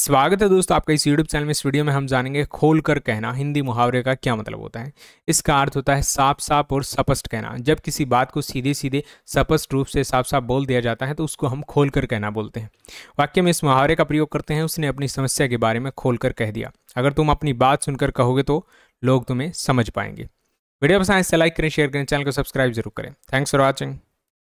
स्वागत है दोस्तों आपका इस यूट्यूब चैनल में इस वीडियो में हम जानेंगे खोल कर कहना हिंदी मुहावरे का क्या मतलब होता है इसका अर्थ होता है साफ साफ और स्पष्ट कहना जब किसी बात को सीधे सीधे स्पष्ट रूप से साफ साफ बोल दिया जाता है तो उसको हम खोल कर कहना बोलते हैं वाक्य में इस मुहावरे का प्रयोग करते हैं उसने अपनी समस्या के बारे में खोल कर कह दिया अगर तुम अपनी बात सुनकर कहोगे तो लोग तुम्हें समझ पाएंगे वीडियो पसंद तो से लाइक करें शेयर करें चैनल को सब्सक्राइब जरूर करें थैंक्स फॉर वॉचिंग